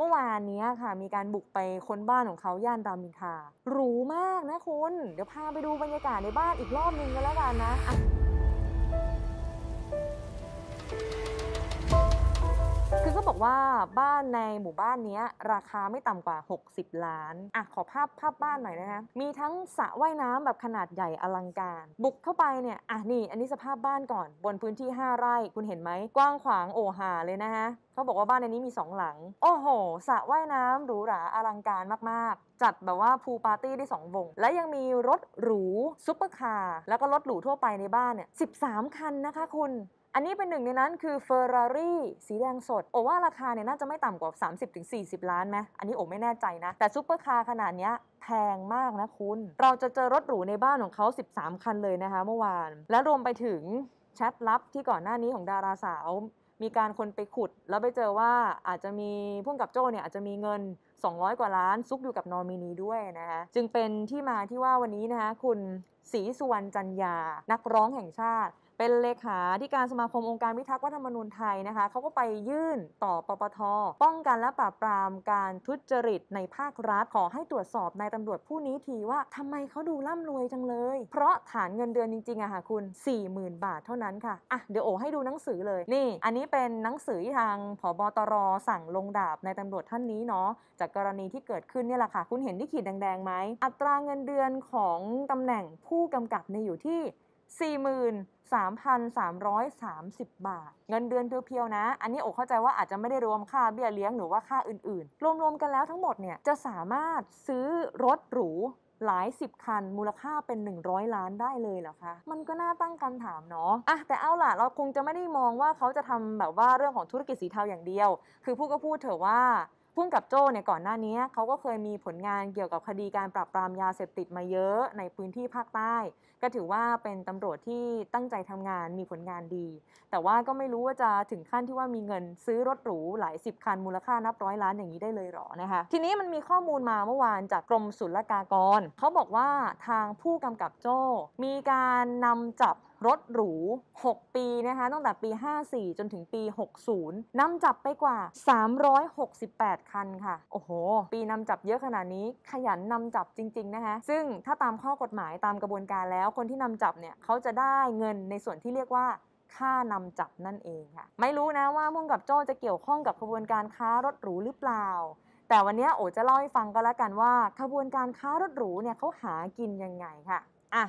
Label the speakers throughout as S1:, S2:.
S1: เมื่อวานนี้ค่ะ มีการบุกไปค้นบ้านของเขาย่านรามินทาหรูมากนะคุณ เดี๋ยวพาไปดูบรรยากาศในบ้านอีกรอบนึงกันแล้วกันนะก็บอกว่าบ้านในหมู่บ้านนี้ราคาไม่ต่ำกว่า 60 ล้านอ่ะขอภาพภาพบ้านหน่อยนะคะมีทั้งสระว่ายน้ำแบบขนาดใหญ่อลังการ บุกเข้าไปเนี่ยอ่ะนี่อันนี้สภาพบ้านก่อน บนพื้นที่ 5 ไร่คุณเห็นไหมกว้างขวางโอหาเลยนะคะเขาบอกว่าบ้านในนี้มี2หลังโอ้โหสระว่ายน้ำหรูหราอลังการมาก ๆ จัดแบบว่าพูปาร์ตี้ได้2วงและยังมีรถหรูซุปเปอร์คาร์แล้วก็รถหรูทั่วไปในบ้านเนี่ยสิคันนะคะ คุณอันนี้เป็นหนึ่งในนั้นคือ Ferrari สีแดงสด โอว่าราคาเนี่ยน่าจะไม่ต่ำกว่า 30-40 ล้านไหมอันนี้โอไม่แน่ใจนะ แต่ซุปเปอร์คาร์ขนาดนี้แพงมากนะคุณ เราจะเจอรถหรูในบ้านของเขา 13 คันเลยนะคะเมื่อวาน และรวมไปถึงแชทลับที่ก่อนหน้านี้ของดาราสาว มีการคนไปขุดแล้วไปเจอว่าอาจจะมีพุ่งกับโจ้เนี่ยอาจจะมีเงิน 200 กว่าล้าน ซุกอยู่กับนอมินีด้วยนะคะ จึงเป็นที่มาที่ว่าวันนี้นะคะคุณศรีสุวรรณจันยานักร้องแห่งชาติเป็นเลขาธิการสมาคมองค์การพิทักษ์รัฐธรรมนูญไทยนะคะเขาก็ไปยื่นต่อปปท ป้องกันและปราบปรามการทุจริตในภาครัฐขอให้ตรวจสอบนายตำรวจผู้นี้ทีว่า ทำไมเขาดูร่ำรวยจังเลย เพราะฐานเงินเดือนจริงๆอะค่ะคุณ 40,000 บาทเท่านั้นค่ะอ่ะเดี๋ยวโอให้ดูหนังสือเลยนี่ อันนี้เป็นหนังสือทางผบตรสั่งลงดาบนายตำรวจท่านนี้เนาะจากกรณีที่เกิดขึ้นเนี่ยแหละค่ะคุณเห็นที่ขีดแดงๆไหมอัตราเงินเดือนของตำแหน่งผู้กำกับในอยู่ที่43,330 บาท เงินเดือนเพียวๆนะ อันนี้อกเข้าใจว่าอาจจะไม่ได้รวมค่าเบี้ยเลี้ยงหรือว่าค่าอื่นๆ รวมๆกันแล้วทั้งหมดเนี่ย จะสามารถซื้อรถหรูหลายสิบคัน มูลค่าเป็น 100 ล้านได้เลยเหรอคะมันก็น่าตั้งคำถามเนาะอ่ะ แต่เอาล่ะเราคงจะไม่ได้มองว่าเขาจะทำแบบว่าเรื่องของธุรกิจสีเทาอย่างเดียว คือพูดก็พูดเถอะว่าุ่งกับโจ้เนี่ยก่อนหน้านี้เขาก็เคยมีผลงานเกี่ยวกับคดีการปราบปรามยาเสพติดมาเยอะในพื้นที่ภาคใต้ ก็ถือว่าเป็นตำรวจที่ตั้งใจทำงานมีผลงานดี แต่ว่าก็ไม่รู้ว่าจะถึงขั้นที่ว่ามีเงินซื้อรถหรูหลายสิบคันมูลค่านับร้อยล้านอย่างนี้ได้เลยหรอนะคะทีนี้มันมีข้อมูลมาเมื่อวานจากกรมศุลกากรเขาบอกว่าทางผู้กำกับโจ้มีการนำจับรถหรู 6 ปีนะคะ ตั้งแต่ปี 54 จนถึงปี 60นำจับไปกว่า 368 คันค่ะ โอ้โห ปีนำจับเยอะขนาดนี้ ขยันนำจับจริงๆ นะคะ ซึ่งถ้าตามข้อกฎหมายตามกระบวนการแล้ว คนที่นำจับเนี่ย เขาจะได้เงินในส่วนที่เรียกว่า ค่านำจับนั่นเองค่ะ ไม่รู้นะว่ามุ่งกับโจ้จะเกี่ยวข้องกับขบวนการค้ารถหรูหรือเปล่า แต่วันนี้โอจะเล่าให้ฟังก็แล้วกันว่าขบวนการค้ารถหรูเนี่ยเขาหากินยังไงค่ะอ่ะ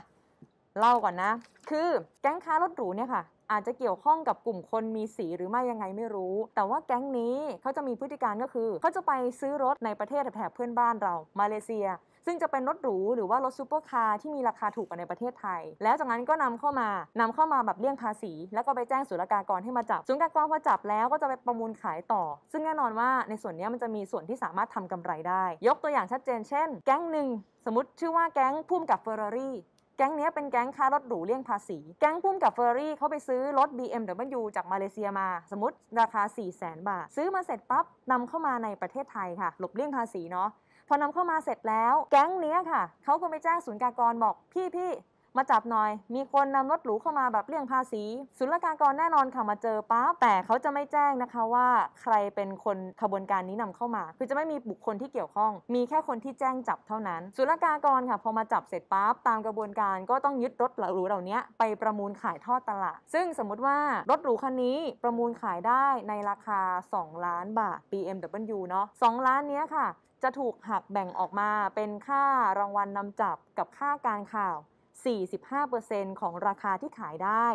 S1: เล่าก่อนนะ คือแก๊งค้ารถหรูเนี่ยค่ะ อาจจะเกี่ยวข้องกับกลุ่มคนมีสีหรือไม่ยังไงไม่รู้ แต่ว่าแก๊งนี้เขาจะมีพฤติการก็คือเขาจะไปซื้อรถในประเทศแถบเพื่อนบ้านเรา มาเลเซีย ซึ่งจะเป็นรถหรูหรือว่ารถซูเปอร์คาร์ที่มีราคาถูกกว่าในประเทศไทย แล้วจากนั้นก็นำเข้ามานำเข้ามาแบบเลี่ยงภาษีแล้วก็ไปแจ้งศุลกากรให้มาจับศุลกากรพอจับแล้วก็จะไปประมูลขายต่อ ซึ่งแน่นอนว่าในส่วนนี้มันจะมีส่วนที่สามารถทำกำไรได้ ยกตัวอย่างชัดเจน เช่น แก๊งหนึ่งสมมติชื่อว่าแก๊งพุ่มกับเฟอร์รารี่แก๊งนี้เป็นแก๊งค้ารถหรูเลี่ยงภาษี แก๊งพุ่มกับเฟอร์รี่เขาไปซื้อรถ BMW จากมาเลเซียมา สมมติ ราคา4 0 0แสนบาท ซื้อมาเสร็จปั๊บ นำเข้ามาในประเทศไทยค่ะ หลบเลี่ยงภาษีเนาะพอนำเข้ามาเสร็จแล้ว แก๊งนี้ค่ะ เขาก็ไปแจ้งศูนย์กากรบอกพี่พี่มาจับหน่อย มีคนนำรถหรูเข้ามาแบบเลี่ยงภาษี ศุลกากรแน่นอนค่ะมาเจอปั๊บ แต่เขาจะไม่แจ้งนะคะว่าใครเป็นคนขบวนการนี้นำเข้ามา คือจะไม่มีบุคคลที่เกี่ยวข้อง มีแค่คนที่แจ้งจับเท่านั้น ศุลกากรค่ะพอมาจับเสร็จปั๊บ ตามกระบวนการก็ต้องยึดรถหรูเหล่านี้ไปประมูลขายทอดตลาด ซึ่งสมมุติว่ารถหรูคันนี้ประมูลขายได้ในราคา 2 ล้านบาท BMW เนาะ2ล้านเนี้ยค่ะจะถูกหักแบ่งออกมา เป็นค่ารางวัลนนำจับกับค่าการข่าว45%ของราคาที่ขายได้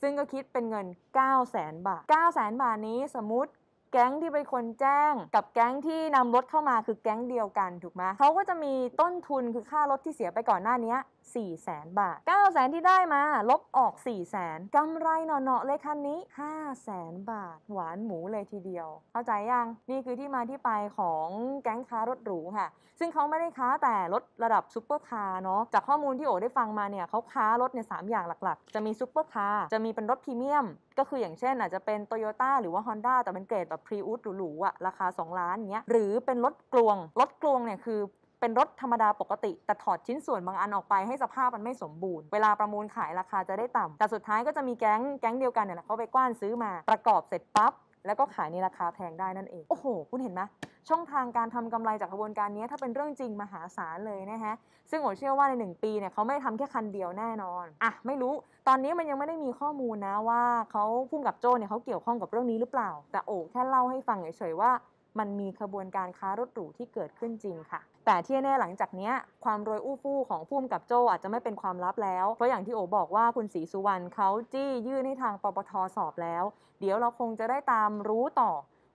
S1: ซึ่ง ก็ คิดเป็นเงิน 9 0 0 0 0 0บาท9 0 0 0 0 0 บาทนี้สมมติแก๊งที่เป็นคนแจ้งกับแก๊งที่นำรถเข้ามาคือแก๊งเดียวกัน ถูกไหมเขาก็จะมีต้นทุนคือค่ารถที่เสียไปก่อนหน้านี้4 0 0 0 0 0บาท9 0 0 0 0 ที่ได้มาลบออก 4 0 0 0 0 0กำไรเนาะๆเลยคันนี้5 0 0 0 0 บาทหวานหมูเลยทีเดียว เข้าใจยังนี่คือที่มาที่ไปของแก๊งค้ารถหรูค่ะ ซึ่งเขาไม่ได้ค้าแต่รถระดับซูเปอร์คาร์เนาะจากข้อมูลที่โอได้ฟังมาเนี่ยเขาค้ารถเนี่ยสอย่างหลักๆ จะมีซูเปอร์คาร์จะมีเป็นรถพรีเมียม ก็คืออย่างเช่น อาจจะเป็น t o ยต้าหรือว่า Honda แต่เป็นเกรดแบบพรีอูดหรูๆอะราคา 2 ล้านเงี้ยหรือเป็นรถกลวง รถกลวงเนี่ยคือเป็นรถธรรมดาปกติ แต่ถอดชิ้นส่วนบางอันออกไปให้สภาพมันไม่สมบูรณ์เวลาประมูลขายราคาจะได้ต่ำแต่สุดท้ายก็จะมีแก๊งแก๊งเดียวกันเนี่ยเขาไปกว้านซื้อมาประกอบเสร็จปั๊บแล้วก็ขายในราคาแพงได้นั่นเอง โอ้โห คุณเห็นไหมช่องทางการทำกำไรจากกระบวนการนี้ถ้าเป็นเรื่องจริงมหาศาลเลยนะฮะ ซึ่งผมเชื่อว่าใน 1 ปีเนี่ยเขาไม่ทำแค่คันเดียวแน่นอนอ่ะไม่รู้ ตอนนี้มันยังไม่ได้มีข้อมูลนะว่าเขาพุ่มกับโจ้เนี่ยเขาเกี่ยวข้องกับเรื่องนี้หรือเปล่า แต่โอ้แค่เล่าให้ฟังเฉยๆว่ามันมีขบวนการค้ารถหรู ที่เกิดขึ้นจริงค่ะ แต่ที่แน่หลังจากนี้ ความรวยอู้ฟู่ของพุ่มกับโจอาจจะไม่เป็นความลับแล้ว เพราะอย่างที่โอบอกว่าคุณศรีสุวรรณเขาจี้ยื่นให้ทางปปทสอบแล้ว เดี๋ยวเราคงจะได้ตามรู้ต่อ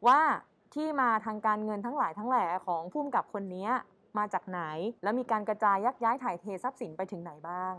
S1: ว่าที่มาทางการเงินทั้งหลายทั้งแหล่ของพุ่มกับคนนี้มาจากไหน และมีการกระจายยักย้ายถ่ายเททรัพย์สินไปถึงไหนบ้าง